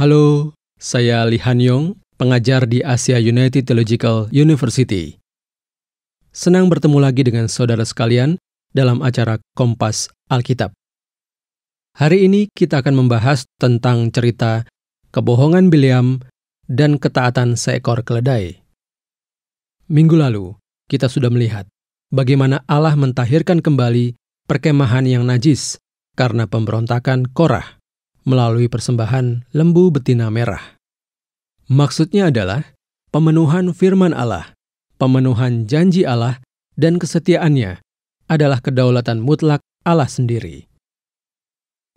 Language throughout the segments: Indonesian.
Halo, saya Li Han Yong, pengajar di Asia United Theological University. Senang bertemu lagi dengan saudara sekalian dalam acara Kompas Alkitab. Hari ini kita akan membahas tentang cerita kebohongan Biliam dan ketaatan seekor keledai. Minggu lalu, kita sudah melihat bagaimana Allah mentahirkan kembali perkemahan yang najis karena pemberontakan Korah melalui persembahan lembu betina merah. Maksudnya adalah pemenuhan firman Allah, pemenuhan janji Allah, dan kesetiaannya adalah kedaulatan mutlak Allah sendiri.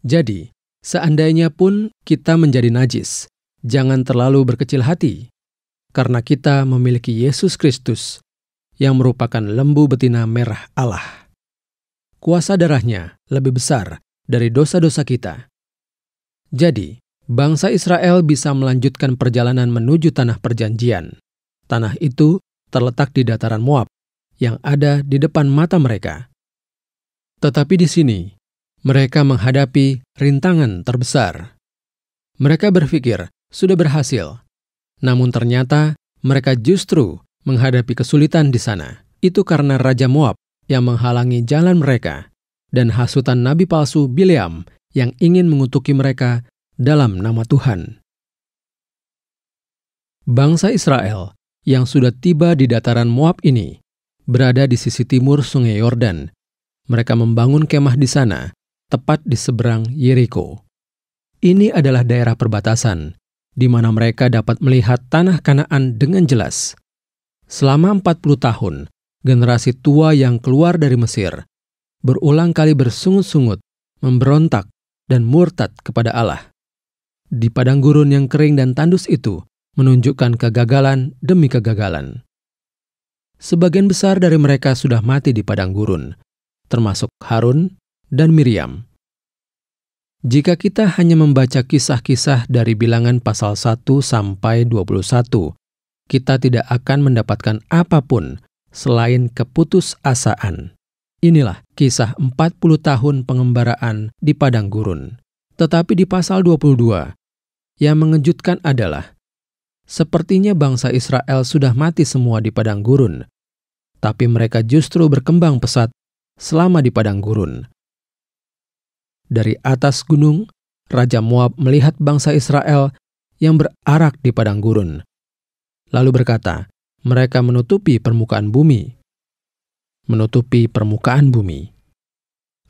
Jadi, seandainya pun kita menjadi najis, jangan terlalu berkecil hati, karena kita memiliki Yesus Kristus yang merupakan lembu betina merah Allah. Kuasa darahnya lebih besar dari dosa-dosa kita, jadi, bangsa Israel bisa melanjutkan perjalanan menuju tanah perjanjian. Tanah itu terletak di dataran Moab yang ada di depan mata mereka. Tetapi di sini, mereka menghadapi rintangan terbesar. Mereka berpikir sudah berhasil, namun ternyata mereka justru menghadapi kesulitan di sana. Itu karena Raja Moab yang menghalangi jalan mereka dan hasutan nabi palsu Bileam yang ingin mengutuki mereka dalam nama Tuhan. Bangsa Israel yang sudah tiba di dataran Moab ini berada di sisi timur Sungai Yordan. Mereka membangun kemah di sana, tepat di seberang Yeriko. Ini adalah daerah perbatasan, di mana mereka dapat melihat tanah Kanaan dengan jelas. Selama 40 tahun, generasi tua yang keluar dari Mesir berulang kali bersungut-sungut, memberontak, dan murtad kepada Allah. Di padang gurun yang kering dan tandus itu menunjukkan kegagalan demi kegagalan. Sebagian besar dari mereka sudah mati di padang gurun, termasuk Harun dan Miriam. Jika kita hanya membaca kisah-kisah dari bilangan pasal 1 sampai 21, kita tidak akan mendapatkan apapun selain keputusasaan. Inilah kisah 40 tahun pengembaraan di padang gurun. Tetapi di pasal 22, yang mengejutkan adalah sepertinya bangsa Israel sudah mati semua di padang gurun, tapi mereka justru berkembang pesat selama di padang gurun. Dari atas gunung, Raja Moab melihat bangsa Israel yang berarak di padang gurun. Lalu berkata, mereka menutupi permukaan bumi menutupi permukaan bumi.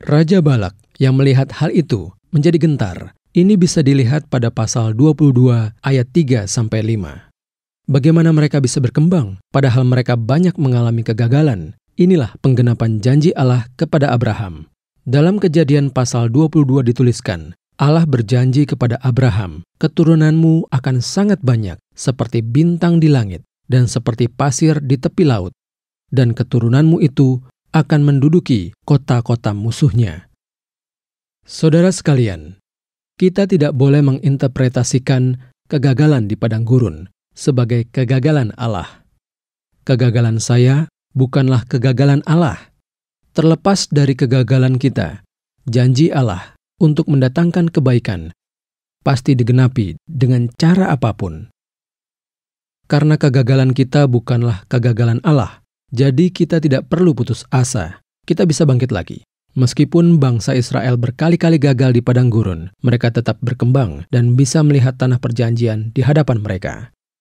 Raja Balak yang melihat hal itu menjadi gentar. Ini bisa dilihat pada pasal 22 ayat 3 sampai 5. Bagaimana mereka bisa berkembang padahal mereka banyak mengalami kegagalan? Inilah penggenapan janji Allah kepada Abraham. Dalam Kejadian pasal 22 dituliskan, Allah berjanji kepada Abraham, "Keturunanmu akan sangat banyak, seperti bintang di langit dan seperti pasir di tepi laut." dan keturunanmu itu akan menduduki kota-kota musuhnya. Saudara sekalian, kita tidak boleh menginterpretasikan kegagalan di padang gurun sebagai kegagalan Allah. Kegagalan saya bukanlah kegagalan Allah. Terlepas dari kegagalan kita, janji Allah untuk mendatangkan kebaikan pasti digenapi dengan cara apapun. Karena kegagalan kita bukanlah kegagalan Allah, jadi kita tidak perlu putus asa. Kita bisa bangkit lagi. Meskipun bangsa Israel berkali-kali gagal di padang gurun, mereka tetap berkembang dan bisa melihat tanah perjanjian di hadapan mereka.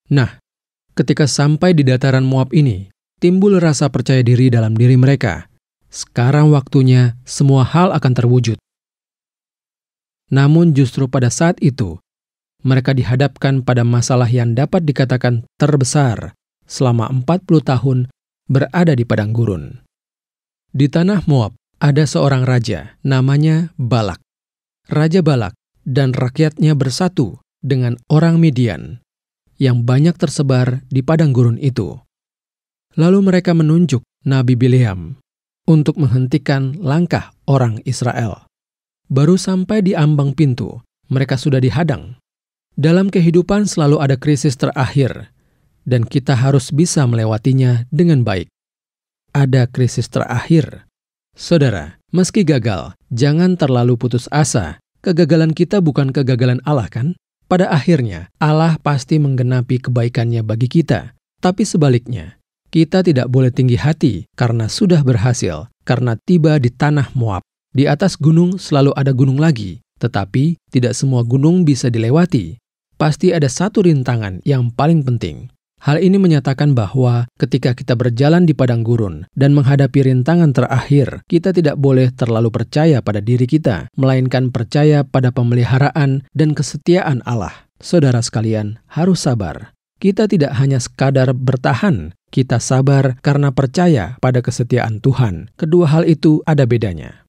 Nah, ketika sampai di dataran Moab ini, timbul rasa percaya diri dalam diri mereka. Sekarang waktunya semua hal akan terwujud. Namun justru pada saat itu, mereka dihadapkan pada masalah yang dapat dikatakan terbesar selama 40 tahun berada di padang gurun. Di tanah Moab ada seorang raja, namanya Balak. Raja Balak dan rakyatnya bersatu dengan orang Midian yang banyak tersebar di padang gurun itu. Lalu mereka menunjuk Nabi Bileam untuk menghentikan langkah orang Israel. Baru sampai di ambang pintu, mereka sudah dihadang. Dalam kehidupan selalu ada krisis terakhir dan kita harus bisa melewatinya dengan baik. Ada krisis terakhir. Saudara, meski gagal, jangan terlalu putus asa. Kegagalan kita bukan kegagalan Allah kan? Pada akhirnya, Allah pasti menggenapi kebaikannya bagi kita. Tapi sebaliknya, kita tidak boleh tinggi hati karena sudah berhasil, karena tiba di tanah Moab. Di atas gunung selalu ada gunung lagi, tetapi tidak semua gunung bisa dilewati. Pasti ada satu rintangan yang paling penting. Hal ini menyatakan bahwa ketika kita berjalan di padang gurun dan menghadapi rintangan terakhir, kita tidak boleh terlalu percaya pada diri kita, melainkan percaya pada pemeliharaan dan kesetiaan Allah. Saudara sekalian, harus sabar. Kita tidak hanya sekadar bertahan, kita sabar karena percaya pada kesetiaan Tuhan. Kedua hal itu ada bedanya.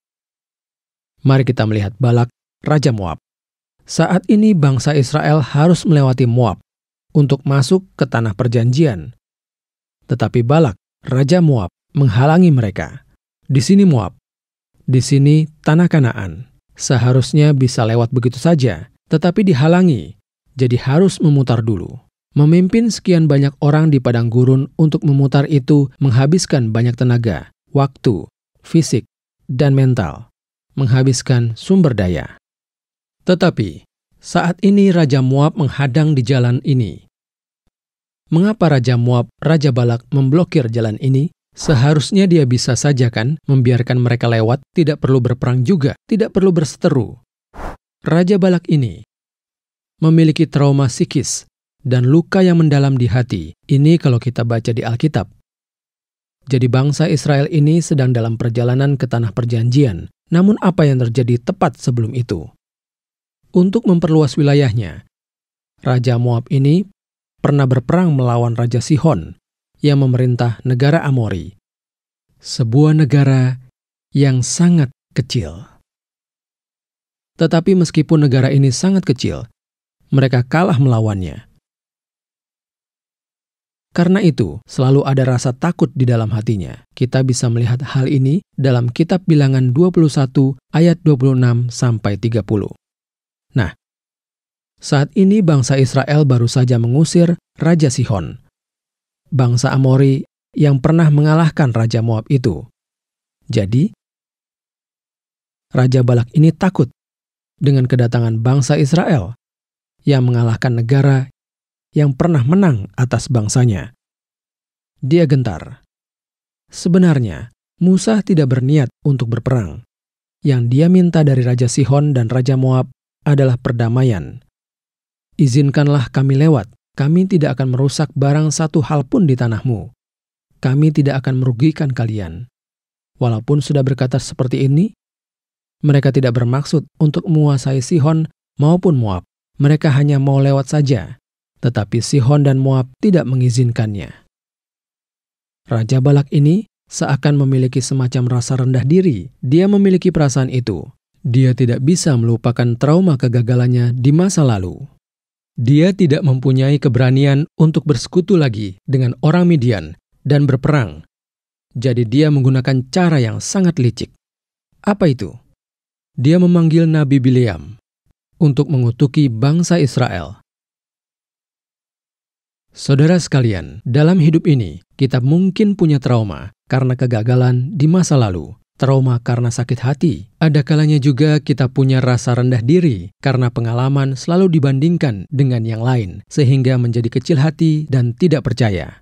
Mari kita melihat Balak, Raja Moab. Saat ini bangsa Israel harus melewati Moab untuk masuk ke tanah perjanjian. Tetapi Balak, Raja Moab, menghalangi mereka. Di sini Moab, di sini tanah Kanaan. Seharusnya bisa lewat begitu saja, tetapi dihalangi, jadi harus memutar dulu. Memimpin sekian banyak orang di padang gurun untuk memutar itu menghabiskan banyak tenaga, waktu, fisik, dan mental, menghabiskan sumber daya. Tetapi saat ini Raja Moab menghadang di jalan ini. Mengapa Raja Moab, Raja Balak memblokir jalan ini? Seharusnya dia bisa saja kan membiarkan mereka lewat, tidak perlu berperang juga, tidak perlu berseteru. Raja Balak ini memiliki trauma psikis dan luka yang mendalam di hati. Ini kalau kita baca di Alkitab. Jadi bangsa Israel ini sedang dalam perjalanan ke tanah perjanjian. Namun apa yang terjadi tepat sebelum itu? untuk memperluas wilayahnya. Raja Moab ini pernah berperang melawan Raja Sihon yang memerintah negara Amori, sebuah negara yang sangat kecil. Tetapi meskipun negara ini sangat kecil, mereka kalah melawannya. Karena itu, selalu ada rasa takut di dalam hatinya. Kita bisa melihat hal ini dalam kitab bilangan 21 ayat 26 sampai 30. Nah, saat ini bangsa Israel baru saja mengusir Raja Sihon, bangsa Amori yang pernah mengalahkan Raja Moab itu. Jadi, Raja Balak ini takut dengan kedatangan bangsa Israel yang mengalahkan negara yang pernah menang atas bangsanya. Dia gentar. Sebenarnya, Musa tidak berniat untuk berperang. Yang dia minta dari Raja Sihon dan Raja Moab adalah perdamaian. Izinkanlah kami lewat, kami tidak akan merusak barang satu hal pun di tanahmu. Kami tidak akan merugikan kalian. Walaupun sudah berkata seperti ini, mereka tidak bermaksud untuk menguasai Sihon maupun Moab. Mereka hanya mau lewat saja, tetapi Sihon dan Moab tidak mengizinkannya. Raja Balak ini seakan memiliki semacam rasa rendah diri. Dia memiliki perasaan itu. Dia tidak bisa melupakan trauma kegagalannya di masa lalu. Dia tidak mempunyai keberanian untuk bersekutu lagi dengan orang Midian dan berperang. Jadi dia menggunakan cara yang sangat licik. Apa itu? Dia memanggil Nabi Bileam untuk mengutuki bangsa Israel. Saudara sekalian, dalam hidup ini kita mungkin punya trauma karena kegagalan di masa lalu trauma karena sakit hati. Ada kalanya juga kita punya rasa rendah diri karena pengalaman selalu dibandingkan dengan yang lain, sehingga menjadi kecil hati dan tidak percaya.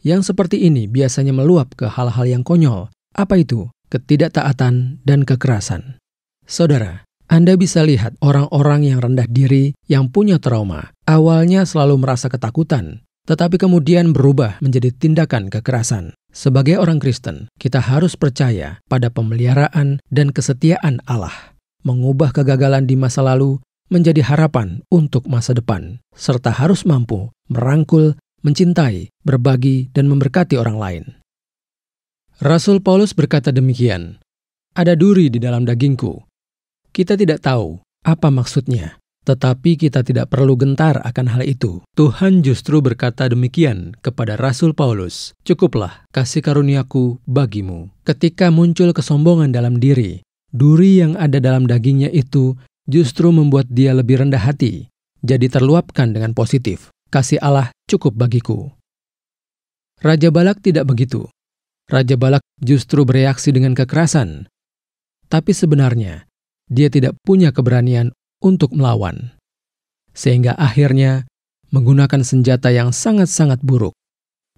Yang seperti ini biasanya meluap ke hal-hal yang konyol. Apa itu? Ketidaktaatan dan kekerasan. Saudara, Anda bisa lihat orang-orang yang rendah diri yang punya trauma. Awalnya selalu merasa ketakutan, tetapi kemudian berubah menjadi tindakan kekerasan. Sebagai orang Kristen, kita harus percaya pada pemeliharaan dan kesetiaan Allah, mengubah kegagalan di masa lalu menjadi harapan untuk masa depan, serta harus mampu merangkul, mencintai, berbagi, dan memberkati orang lain. Rasul Paulus berkata demikian, "Ada duri di dalam dagingku. Kita tidak tahu apa maksudnya, tetapi kita tidak perlu gentar akan hal itu. Tuhan justru berkata demikian kepada Rasul Paulus, "Cukuplah kasih karuniaku bagimu." Ketika muncul kesombongan dalam diri, duri yang ada dalam dagingnya itu justru membuat dia lebih rendah hati, jadi terluapkan dengan positif. Kasih Allah cukup bagiku. Raja Balak tidak begitu. Raja Balak justru bereaksi dengan kekerasan. Tapi sebenarnya, dia tidak punya keberanian untuk melawan, sehingga akhirnya menggunakan senjata yang sangat-sangat buruk.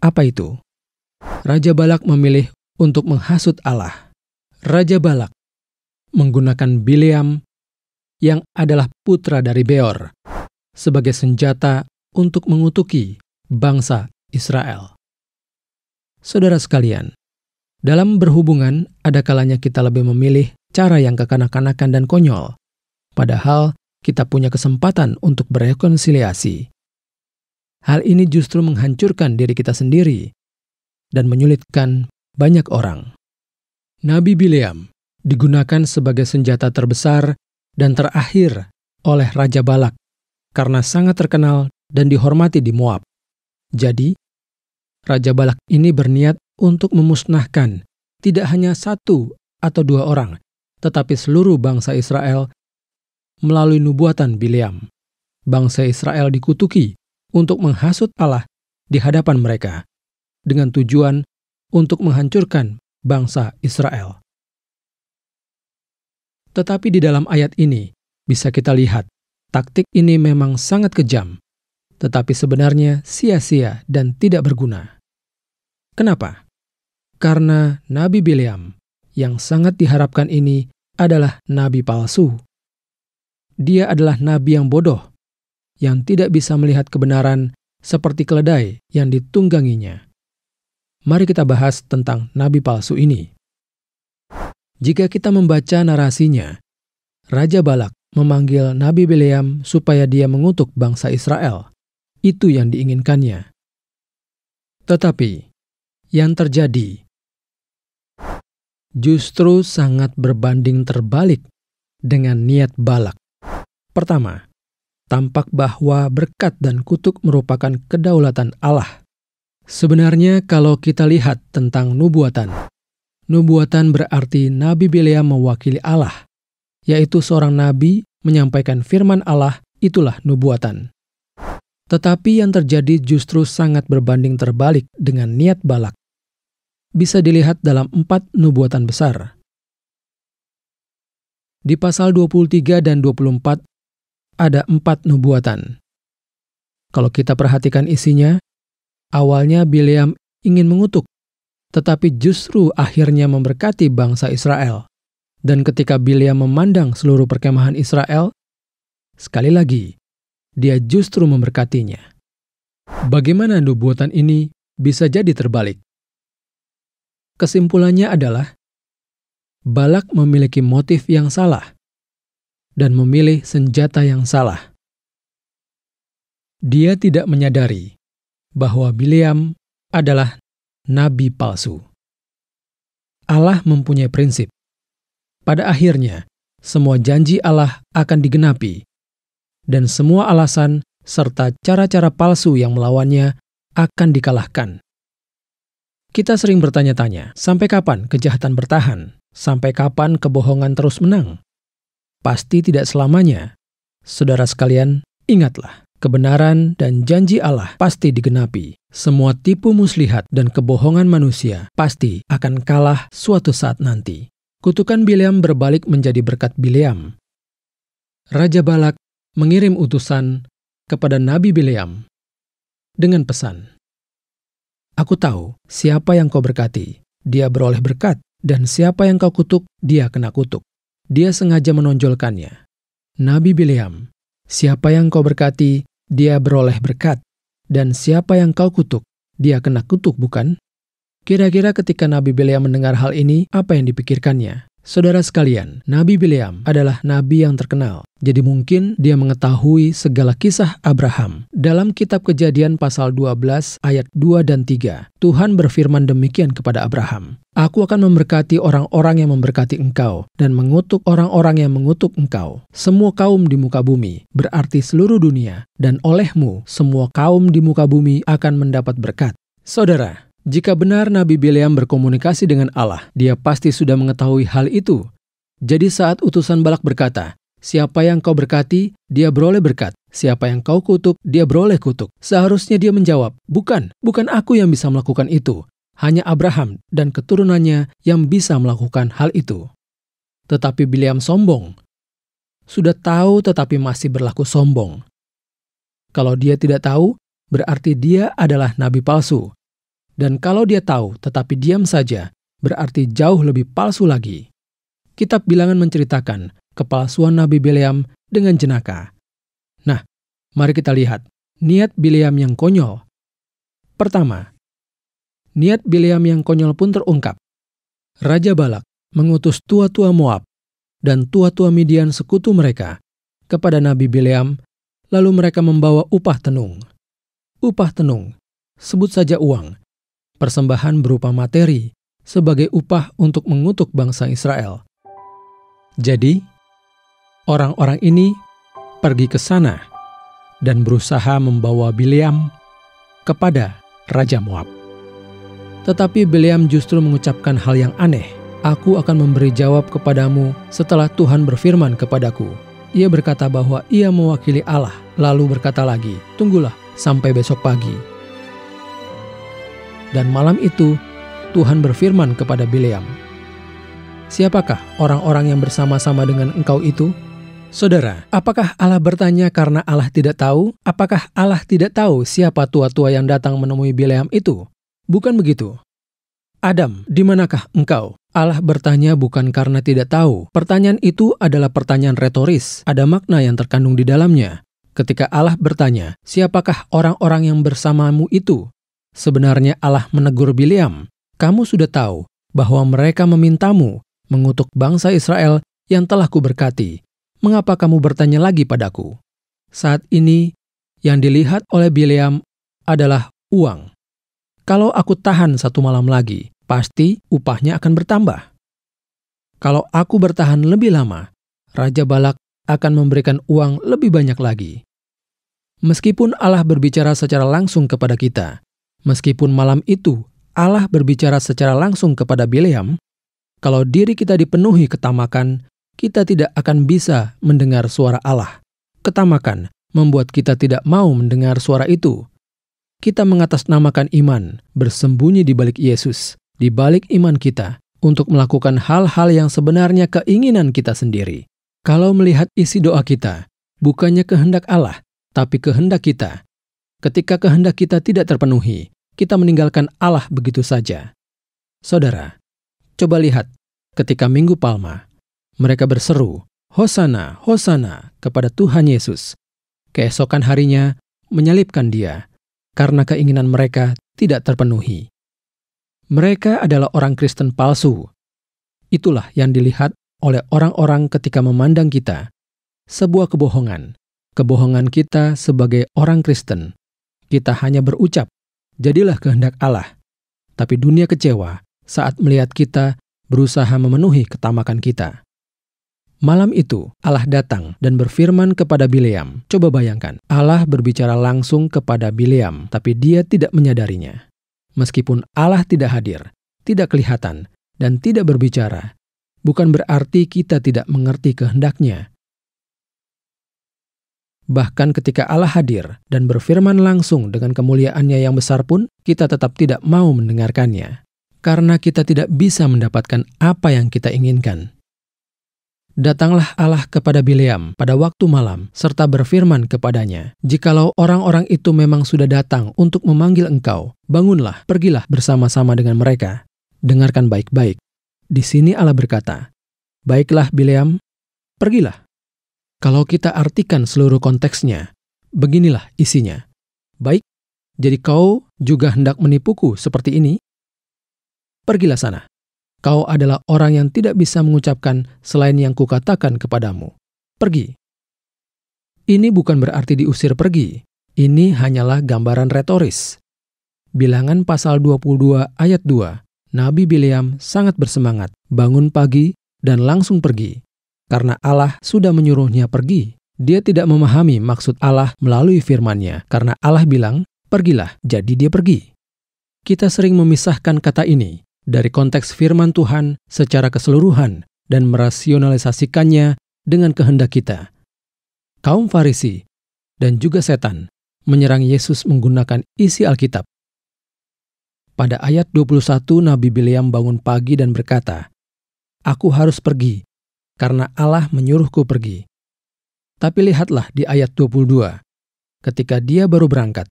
Apa itu? Raja Balak memilih untuk menghasut Allah. Raja Balak menggunakan Bileam yang adalah putra dari Beor sebagai senjata untuk mengutuki bangsa Israel. Saudara sekalian, dalam berhubungan ada kalanya kita lebih memilih cara yang kekanak-kanakan dan konyol Padahal kita punya kesempatan untuk berekonsiliasi. Hal ini justru menghancurkan diri kita sendiri dan menyulitkan banyak orang. Nabi Bileam digunakan sebagai senjata terbesar dan terakhir oleh Raja Balak karena sangat terkenal dan dihormati di Moab. Jadi, Raja Balak ini berniat untuk memusnahkan tidak hanya satu atau dua orang, tetapi seluruh bangsa Israel melalui nubuatan Bileam. Bangsa Israel dikutuki untuk menghasut Allah di hadapan mereka dengan tujuan untuk menghancurkan bangsa Israel. Tetapi di dalam ayat ini bisa kita lihat taktik ini memang sangat kejam, tetapi sebenarnya sia-sia dan tidak berguna. Kenapa? Karena Nabi Bileam yang sangat diharapkan ini adalah nabi palsu dia adalah nabi yang bodoh, yang tidak bisa melihat kebenaran seperti keledai yang ditungganginya. Mari kita bahas tentang nabi palsu ini. Jika kita membaca narasinya, Raja Balak memanggil Nabi Bileam supaya dia mengutuk bangsa Israel. Itu yang diinginkannya. Tetapi, yang terjadi justru sangat berbanding terbalik dengan niat Balak. Pertama, tampak bahwa berkat dan kutuk merupakan kedaulatan Allah. Sebenarnya kalau kita lihat tentang nubuatan, nubuatan berarti Nabi Bileam mewakili Allah, yaitu seorang nabi menyampaikan firman Allah, itulah nubuatan. Tetapi yang terjadi justru sangat berbanding terbalik dengan niat Balak. Bisa dilihat dalam empat nubuatan besar. Di pasal 23 dan 24 ada empat nubuatan. Kalau kita perhatikan isinya, awalnya Bileam ingin mengutuk, tetapi justru akhirnya memberkati bangsa Israel. Dan ketika Bileam memandang seluruh perkemahan Israel, sekali lagi, dia justru memberkatinya. Bagaimana nubuatan ini bisa jadi terbalik? Kesimpulannya adalah, Balak memiliki motif yang salah dan memilih senjata yang salah. Dia tidak menyadari bahwa Bileam adalah nabi palsu. Allah mempunyai prinsip. Pada akhirnya, semua janji Allah akan digenapi, dan semua alasan serta cara-cara palsu yang melawannya akan dikalahkan. Kita sering bertanya-tanya, sampai kapan kejahatan bertahan? Sampai kapan kebohongan terus menang? Pasti tidak selamanya. Saudara sekalian, ingatlah, kebenaran dan janji Allah pasti digenapi. Semua tipu muslihat dan kebohongan manusia pasti akan kalah suatu saat nanti. Kutukan Bileam berbalik menjadi berkat Bileam. Raja Balak mengirim utusan kepada Nabi Bileam dengan pesan, Aku tahu siapa yang kau berkati, dia beroleh berkat, dan siapa yang kau kutuk, dia kena kutuk. Dia sengaja menonjolkannya. Nabi Bileam, siapa yang kau berkati, dia beroleh berkat, dan siapa yang kau kutuk, dia kena kutuk, bukan? Kira-kira ketika Nabi Bileam mendengar hal ini, apa yang dipikirkannya? Saudara sekalian, Nabi Bileam adalah nabi yang terkenal. Jadi mungkin dia mengetahui segala kisah Abraham. Dalam kitab Kejadian pasal 12 ayat 2 dan 3, Tuhan berfirman demikian kepada Abraham. Aku akan memberkati orang-orang yang memberkati engkau dan mengutuk orang-orang yang mengutuk engkau. Semua kaum di muka bumi, berarti seluruh dunia, dan olehmu semua kaum di muka bumi akan mendapat berkat. Saudara, jika benar Nabi Bileam berkomunikasi dengan Allah, dia pasti sudah mengetahui hal itu. Jadi saat utusan Balak berkata, Siapa yang kau berkati, dia beroleh berkat. Siapa yang kau kutuk, dia beroleh kutuk. Seharusnya dia menjawab, bukan, bukan aku yang bisa melakukan itu. Hanya Abraham dan keturunannya yang bisa melakukan hal itu. Tetapi Bileam sombong. Sudah tahu tetapi masih berlaku sombong. Kalau dia tidak tahu, berarti dia adalah nabi palsu. Dan kalau dia tahu tetapi diam saja, berarti jauh lebih palsu lagi. Kitab bilangan menceritakan kepalsuan Nabi Bileam dengan jenaka. Nah, mari kita lihat niat Bileam yang konyol. Pertama, niat Bileam yang konyol pun terungkap. Raja Balak mengutus tua-tua Moab dan tua-tua Midian sekutu mereka kepada Nabi Bileam, lalu mereka membawa upah tenung. Upah tenung, sebut saja uang, persembahan berupa materi sebagai upah untuk mengutuk bangsa Israel. Jadi, orang-orang ini pergi ke sana dan berusaha membawa Biliam kepada Raja Moab. Tetapi Biliam justru mengucapkan hal yang aneh. Aku akan memberi jawab kepadamu setelah Tuhan berfirman kepadaku. Ia berkata bahwa ia mewakili Allah, lalu berkata lagi, "Tunggulah sampai besok pagi." Dan malam itu, Tuhan berfirman kepada Bileam, Siapakah orang-orang yang bersama-sama dengan engkau itu? Saudara, apakah Allah bertanya karena Allah tidak tahu? Apakah Allah tidak tahu siapa tua-tua yang datang menemui Bileam itu? Bukan begitu. Adam, di manakah engkau? Allah bertanya bukan karena tidak tahu. Pertanyaan itu adalah pertanyaan retoris, ada makna yang terkandung di dalamnya. Ketika Allah bertanya, "Siapakah orang-orang yang bersamamu itu?" Sebenarnya Allah menegur Bileam. kamu sudah tahu bahwa mereka memintamu mengutuk bangsa Israel yang telah kuberkati. Mengapa kamu bertanya lagi padaku? Saat ini, yang dilihat oleh Bileam adalah uang. Kalau aku tahan satu malam lagi, pasti upahnya akan bertambah. Kalau aku bertahan lebih lama, Raja Balak akan memberikan uang lebih banyak lagi. Meskipun Allah berbicara secara langsung kepada kita, Meskipun malam itu Allah berbicara secara langsung kepada Bileam, kalau diri kita dipenuhi ketamakan, kita tidak akan bisa mendengar suara Allah. Ketamakan membuat kita tidak mau mendengar suara itu. Kita mengatasnamakan iman, bersembunyi di balik Yesus, di balik iman kita, untuk melakukan hal-hal yang sebenarnya keinginan kita sendiri. Kalau melihat isi doa kita, bukannya kehendak Allah, tapi kehendak kita, Ketika kehendak kita tidak terpenuhi, kita meninggalkan Allah begitu saja. Saudara, coba lihat ketika Minggu Palma, mereka berseru, Hosana, Hosana kepada Tuhan Yesus. Keesokan harinya, menyalibkan dia, karena keinginan mereka tidak terpenuhi. Mereka adalah orang Kristen palsu. Itulah yang dilihat oleh orang-orang ketika memandang kita. Sebuah kebohongan. Kebohongan kita sebagai orang Kristen kita hanya berucap, jadilah kehendak Allah. Tapi dunia kecewa saat melihat kita berusaha memenuhi ketamakan kita. Malam itu, Allah datang dan berfirman kepada Bileam. Coba bayangkan, Allah berbicara langsung kepada Bileam, tapi dia tidak menyadarinya. Meskipun Allah tidak hadir, tidak kelihatan, dan tidak berbicara, bukan berarti kita tidak mengerti kehendaknya Bahkan ketika Allah hadir dan berfirman langsung dengan kemuliaannya yang besar pun, kita tetap tidak mau mendengarkannya. Karena kita tidak bisa mendapatkan apa yang kita inginkan. Datanglah Allah kepada Bileam pada waktu malam, serta berfirman kepadanya, Jikalau orang-orang itu memang sudah datang untuk memanggil engkau, bangunlah, pergilah bersama-sama dengan mereka. Dengarkan baik-baik. Di sini Allah berkata, Baiklah Bileam, pergilah. Kalau kita artikan seluruh konteksnya, beginilah isinya. Baik, jadi kau juga hendak menipuku seperti ini? Pergilah sana. Kau adalah orang yang tidak bisa mengucapkan selain yang kukatakan kepadamu. Pergi. Ini bukan berarti diusir pergi. Ini hanyalah gambaran retoris. Bilangan pasal 22 ayat 2, Nabi Bileam sangat bersemangat, bangun pagi, dan langsung pergi karena Allah sudah menyuruhnya pergi. Dia tidak memahami maksud Allah melalui firman-Nya karena Allah bilang, "Pergilah." Jadi dia pergi. Kita sering memisahkan kata ini dari konteks firman Tuhan secara keseluruhan dan merasionalisasikannya dengan kehendak kita. Kaum Farisi dan juga setan menyerang Yesus menggunakan isi Alkitab. Pada ayat 21 Nabi Bileam bangun pagi dan berkata, "Aku harus pergi karena Allah menyuruhku pergi. Tapi lihatlah di ayat 22, ketika dia baru berangkat.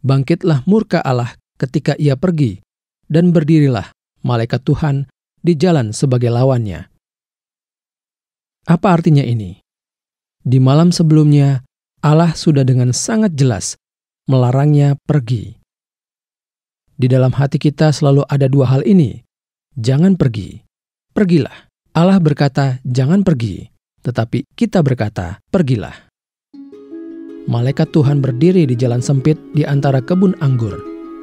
Bangkitlah murka Allah ketika ia pergi, dan berdirilah malaikat Tuhan di jalan sebagai lawannya. Apa artinya ini? Di malam sebelumnya, Allah sudah dengan sangat jelas melarangnya pergi. Di dalam hati kita selalu ada dua hal ini: jangan pergi pergilah. Allah berkata, jangan pergi. Tetapi kita berkata, pergilah. Malaikat Tuhan berdiri di jalan sempit di antara kebun anggur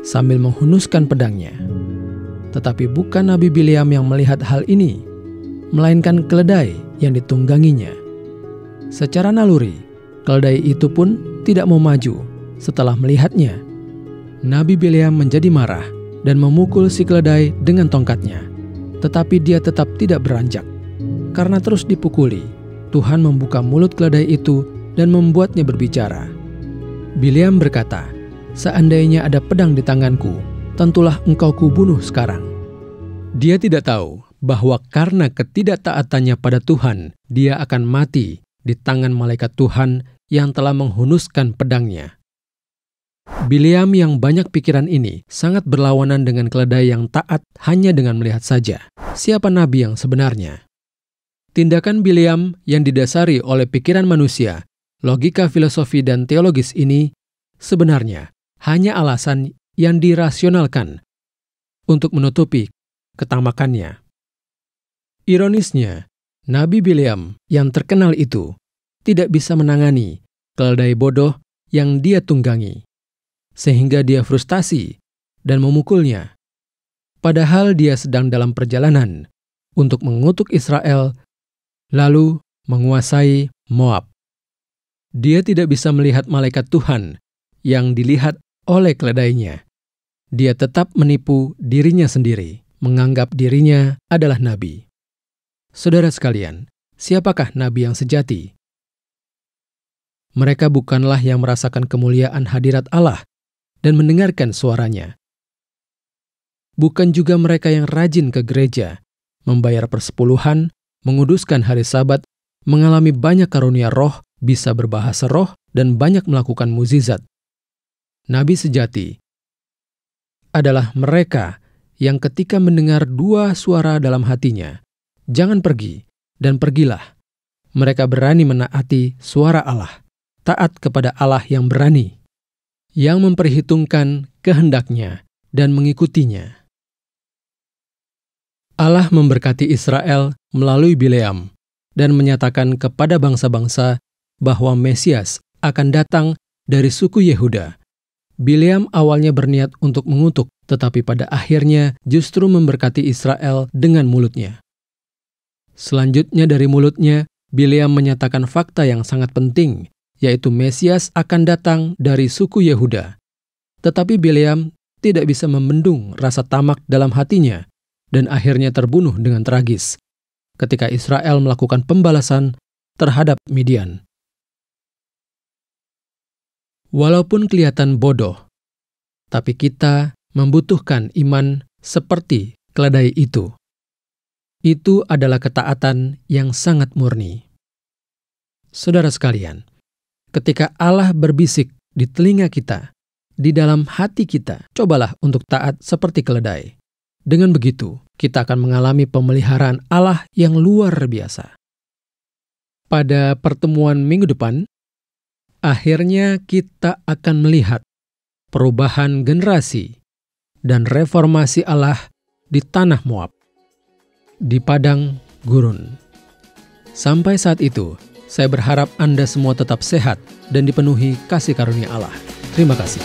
sambil menghunuskan pedangnya. Tetapi bukan Nabi Biliam yang melihat hal ini, melainkan keledai yang ditungganginya. Secara naluri, keledai itu pun tidak mau maju setelah melihatnya. Nabi Biliam menjadi marah dan memukul si keledai dengan tongkatnya. Tetapi dia tetap tidak beranjak. Karena terus dipukuli, Tuhan membuka mulut keledai itu dan membuatnya berbicara. Biliam berkata, Seandainya ada pedang di tanganku, tentulah engkau kubunuh sekarang. Dia tidak tahu bahwa karena ketidaktaatannya pada Tuhan, dia akan mati di tangan malaikat Tuhan yang telah menghunuskan pedangnya. Biliam yang banyak pikiran ini sangat berlawanan dengan keledai yang taat hanya dengan melihat saja siapa nabi yang sebenarnya. Tindakan Biliam yang didasari oleh pikiran manusia, logika filosofi dan teologis ini sebenarnya hanya alasan yang dirasionalkan untuk menutupi ketamakannya. Ironisnya, Nabi Biliam yang terkenal itu tidak bisa menangani keledai bodoh yang dia tunggangi sehingga dia frustasi dan memukulnya. Padahal dia sedang dalam perjalanan untuk mengutuk Israel, lalu menguasai Moab. Dia tidak bisa melihat malaikat Tuhan yang dilihat oleh keledainya. Dia tetap menipu dirinya sendiri, menganggap dirinya adalah nabi. Saudara sekalian, siapakah nabi yang sejati? Mereka bukanlah yang merasakan kemuliaan hadirat Allah dan mendengarkan suaranya. Bukan juga mereka yang rajin ke gereja, membayar persepuluhan, menguduskan hari sabat, mengalami banyak karunia roh, bisa berbahasa roh, dan banyak melakukan muzizat. Nabi sejati adalah mereka yang ketika mendengar dua suara dalam hatinya, jangan pergi dan pergilah. Mereka berani menaati suara Allah, taat kepada Allah yang berani yang memperhitungkan kehendaknya dan mengikutinya. Allah memberkati Israel melalui Bileam dan menyatakan kepada bangsa-bangsa bahwa Mesias akan datang dari suku Yehuda. Bileam awalnya berniat untuk mengutuk, tetapi pada akhirnya justru memberkati Israel dengan mulutnya. Selanjutnya dari mulutnya, Bileam menyatakan fakta yang sangat penting, yaitu Mesias akan datang dari suku Yehuda. Tetapi Bileam tidak bisa memendung rasa tamak dalam hatinya dan akhirnya terbunuh dengan tragis ketika Israel melakukan pembalasan terhadap Midian. Walaupun kelihatan bodoh, tapi kita membutuhkan iman seperti keledai itu. Itu adalah ketaatan yang sangat murni. Saudara sekalian, ketika Allah berbisik di telinga kita, di dalam hati kita, cobalah untuk taat seperti keledai. Dengan begitu, kita akan mengalami pemeliharaan Allah yang luar biasa. Pada pertemuan minggu depan, akhirnya kita akan melihat perubahan generasi dan reformasi Allah di tanah Moab, di padang gurun. Sampai saat itu, saya berharap Anda semua tetap sehat dan dipenuhi kasih karunia Allah. Terima kasih.